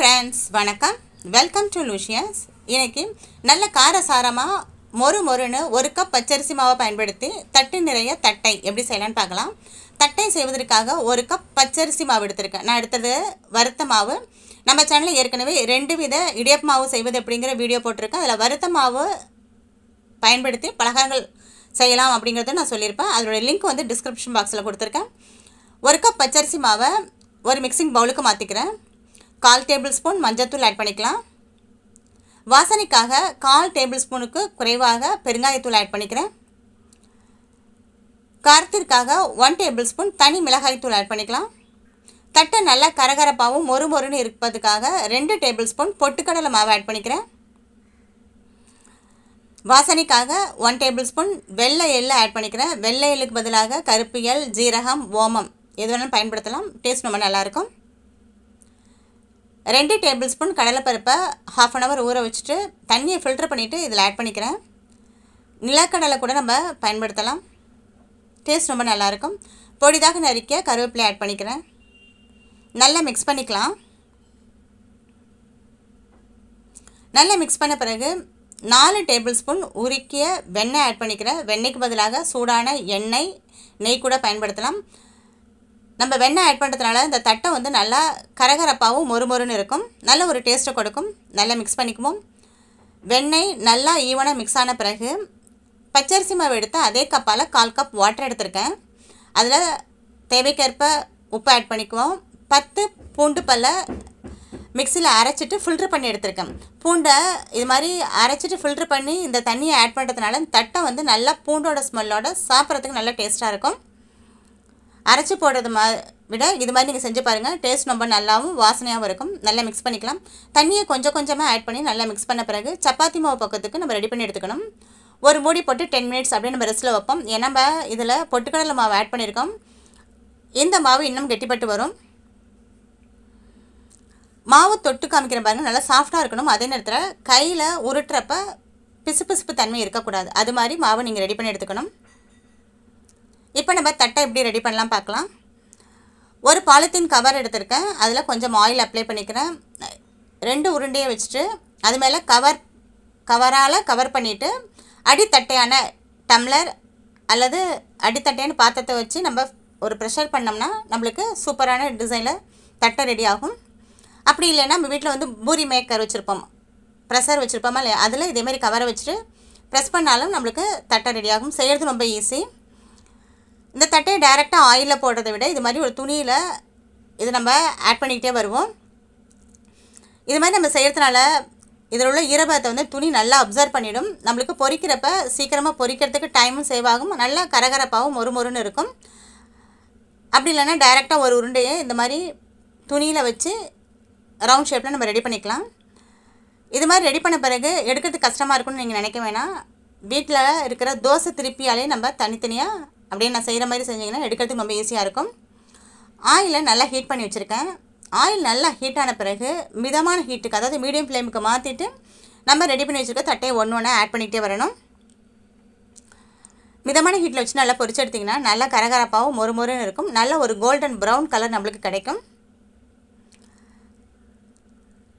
friends வணக்கம் welcome to லூஷியன்ஸ் இன்றைக்கி நல்ல காரசாரமாக மொறு மொறுன்னு ஒரு கப் பச்சரிசி மாவை பயன்படுத்தி தட்டு நிறைய தட்டை எப்படி செய்யலான்னு பார்க்கலாம் தட்டை செய்வதற்காக ஒரு கப் பச்சரிசி மாவு எடுத்திருக்கேன் நான் எடுத்தது வறுத்த மாவு நம்ம சேனலில் ஏற்கனவே ரெண்டு வித இடியப் மாவு செய்வது அப்படிங்கிற வீடியோ போட்டிருக்கேன் அதில் வறுத்த மாவு பயன்படுத்தி பலகாரங்கள் செய்யலாம் அப்படிங்கிறத நான் சொல்லியிருப்பேன் அதோடய லிங்க் வந்து டிஸ்கிரிப்ஷன் பாக்ஸில் கொடுத்துருக்கேன் ஒரு கப் பச்சரிசி மாவை ஒரு மிக்சிங் பவுலுக்கு மாற்றிக்கிறேன் கால் டேபிள் ஸ்பூன் மஞ்சத்தூள் ஆட் பண்ணிக்கலாம் வாசனைக்காக கால் டேபிள் ஸ்பூனுக்கு குறைவாக பெருங்காயத்தூள் ஆட் பண்ணிக்கிறேன் காரத்திற்காக ஒன் டேபிள் ஸ்பூன் தனி மிளகாய்த்தூள் ஆட் பண்ணிக்கலாம் தட்டை நல்லா கரகரப்பாகவும் மொறு மொறுன்னு இருப்பதுக்காக ரெண்டு டேபிள் ஸ்பூன் பொட்டுக்கடலை மாவு ஆட் பண்ணிக்கிறேன் வாசனைக்காக ஒன் டேபிள் ஸ்பூன் வெள்ளை எள்ளு ஆட் பண்ணிக்கிறேன் வெள்ளை எள்ளுக்கு பதிலாக கருப்பியல் ஜீரகம் ஓமம் எது வேணாலும் பயன்படுத்தலாம் டேஸ்ட் ரொம்ப நல்லாயிருக்கும் ரெண்டு டேபிள் ஸ்பூன் கடலைப்பருப்பை ஹாஃப் அன் ஹவர் ஊற வச்சுட்டு தண்ணியை ஃபில்டர் பண்ணிவிட்டு இதில் ஆட் பண்ணிக்கிறேன் நிலக்கடலை கூட நம்ம பயன்படுத்தலாம் டேஸ்ட் ரொம்ப நல்லாயிருக்கும் பொடிதாக நறுக்க கருவேப்பிலை ஆட் பண்ணிக்கிறேன் நல்லா மிக்ஸ் பண்ணிக்கலாம் நல்லா மிக்ஸ் பண்ண பிறகு நாலு டேபிள் ஸ்பூன் உருக்கிய வெண்ணெய் ஆட் பண்ணிக்கிறேன் வெண்ணெய்க்கு பதிலாக சூடான எண்ணெய் நெய் கூட பயன்படுத்தலாம் நம்ம வெண்ணெய் ஆட் பண்ணுறதுனால இந்த தட்டை வந்து நல்லா கரகரப்பாகவும் மொறுமொறுன்னு இருக்கும் நல்ல ஒரு டேஸ்ட்டை கொடுக்கும் நல்லா மிக்ஸ் பண்ணிக்குவோம் வெண்ணெய் நல்லா ஈவனாக மிக்ஸ் ஆன பிறகு பச்சரிசி மாவு எடுத்து அதே கப்பால் கால் கப் வாட்டர் எடுத்திருக்கேன் அதில் தேவைக்கேற்ப உப்பு ஆட் பண்ணிக்குவோம் பத்து பூண்டு பல்ல மிக்சியில் அரைச்சிட்டு ஃபில்ட்ரு பண்ணி எடுத்திருக்கேன் பூண்டை இது மாதிரி அரைச்சிட்டு ஃபில்ட்ரு பண்ணி இந்த தண்ணியை ஆட் பண்ணுறதுனால தட்டை வந்து நல்லா பூண்டோட ஸ்மெல்லோட சாப்பிட்றதுக்கு நல்லா டேஸ்ட்டாக இருக்கும் அரைச்சி போடுறது மா விட இது மாதிரி நீங்கள் செஞ்சு பாருங்கள் டேஸ்ட் ரொம்ப நல்லாவும் வாசனையாகவும் இருக்கும் நல்லா மிக்ஸ் பண்ணிக்கலாம் தண்ணியை கொஞ்சம் கொஞ்சமாக ஆட் பண்ணி நல்லா மிக்ஸ் பண்ண பிறகு சப்பாத்தி மாவு பக்கத்துக்கு நம்ம ரெடி பண்ணி எடுத்துக்கணும் ஒரு மூடி போட்டு டென் மினிட்ஸ் அப்படியே நம்ம ரெஸ்ட்டில் வைப்போம் ஏன்னா நம்ம இதில் பொட்டுக்கடலை மாவு ஆட் பண்ணியிருக்கோம் இந்த மாவு இன்னும் கெட்டிப்பட்டு வரும் மாவு தொட்டு காமிக்கிற பாருங்கள் நல்லா சாஃப்டாக இருக்கணும் அதே நேரத்தில் கையில் உருட்டுறப்ப பிசு பிசுப்பு தன்மை இருக்கக்கூடாது அது மாதிரி மாவை நீங்கள் ரெடி பண்ணி எடுத்துக்கணும் இப்போ நம்ம தட்டை எப்படி ரெடி பண்ணலாம் பார்க்கலாம் ஒரு பாலித்தீன் கவர் எடுத்திருக்கேன் அதில் கொஞ்சம் ஆயில் அப்ளை பண்ணிக்கிறேன் ரெண்டு உருண்டையை வச்சுட்டு அது மேலே கவர் கவரால் கவர் பண்ணிவிட்டு அடித்தட்டையான டம்ளர் அல்லது அடித்தட்டையான பாத்திரத்தை வச்சு நம்ம ஒரு ப்ரெஷர் பண்ணோம்னா நம்மளுக்கு சூப்பரான டிசைனில் தட்டை ரெடி ஆகும் அப்படி இல்லைன்னா நம்ம வீட்டில் வந்து பூரி மேக்கர் வச்சுருப்போம் ப்ரெஷர் வச்சுருப்போமா இல்லையா அதில் இதேமாரி கவரை வச்சுட்டு ப்ரெஸ் பண்ணாலும் நம்மளுக்கு தட்டை ரெடி ஆகும் செய்கிறது ரொம்ப ஈஸி இந்த தட்டையை டைரெக்டாக ஆயிலில் போடுறதை விட இது மாதிரி ஒரு துணியில் இது நம்ம ஆட் பண்ணிக்கிட்டே வருவோம் இது மாதிரி நம்ம செய்கிறதுனால இதில் உள்ள ஈரபதத்தை வந்து துணி நல்லா அப்சர்வ் பண்ணிவிடும் நம்மளுக்கு பொறிக்கிறப்ப சீக்கிரமாக பொறிக்கிறதுக்கு டைமும் சேவ் ஆகும் நல்லா கரகரப்பாகவும் ஒரு மொறுன்னு இருக்கும் அப்படி இல்லைன்னா டைரெக்டாக ஒரு உருண்டையை இந்த மாதிரி துணியில் வச்சு ரவுண்ட் ஷேப்பில் நம்ம ரெடி பண்ணிக்கலாம் இது மாதிரி ரெடி பண்ண பிறகு எடுக்கிறது கஷ்டமாக இருக்கும்னு நீங்கள் நினைக்க வேணாம் வீட்டில் இருக்கிற தோசை திருப்பியாலே நம்ம தனித்தனியாக அப்படியே நான் செய்கிற மாதிரி செஞ்சிங்கன்னா எடுக்கிறதுக்கு ரொம்ப ஈஸியாக இருக்கும் ஆயிலை நல்லா ஹீட் பண்ணி வச்சுருக்கேன் ஆயில் நல்லா ஹீட் ஆன பிறகு மிதமான ஹீட்டுக்கு அதாவது மீடியம் ஃப்ளேமுக்கு மாற்றிட்டு நம்ம ரெடி பண்ணி வச்சுருக்க தட்டையை ஒன்று ஒன்றா ஆட் பண்ணிக்கிட்டே வரணும் மிதமான ஹீட்டில் வச்சு நல்லா பொரிச்சு எடுத்திங்கன்னா நல்லா கரகரப்பாகவும் மொறு மொறுன்னு இருக்கும் நல்ல ஒரு கோல்டன் ப்ரௌன் கலர் நம்மளுக்கு கிடைக்கும்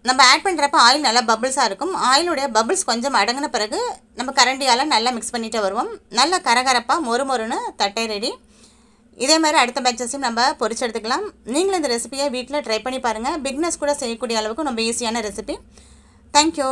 நம்ம ஆட் பண்ணுறப்ப ஆயில் நல்லா பபிள்ஸாக இருக்கும் ஆயிலுடைய பபிள்ஸ் கொஞ்சம் அடங்கின பிறகு நம்ம கரண்டியால் நல்லா மிக்ஸ் பண்ணிட்டு வருவோம் நல்லா கரகரப்பாக மொறு மொறுன்னு தட்டை ரெடி இதே மாதிரி அடுத்த பேச்சஸையும் நம்ம பொறிச்சு எடுத்துக்கலாம் நீங்களும் இந்த ரெசிபியை வீட்டில் ட்ரை பண்ணி பாருங்கள் பிக்னஸ் கூட செய்யக்கூடிய அளவுக்கு ரொம்ப ஈஸியான ரெசிபி தேங்க்யூ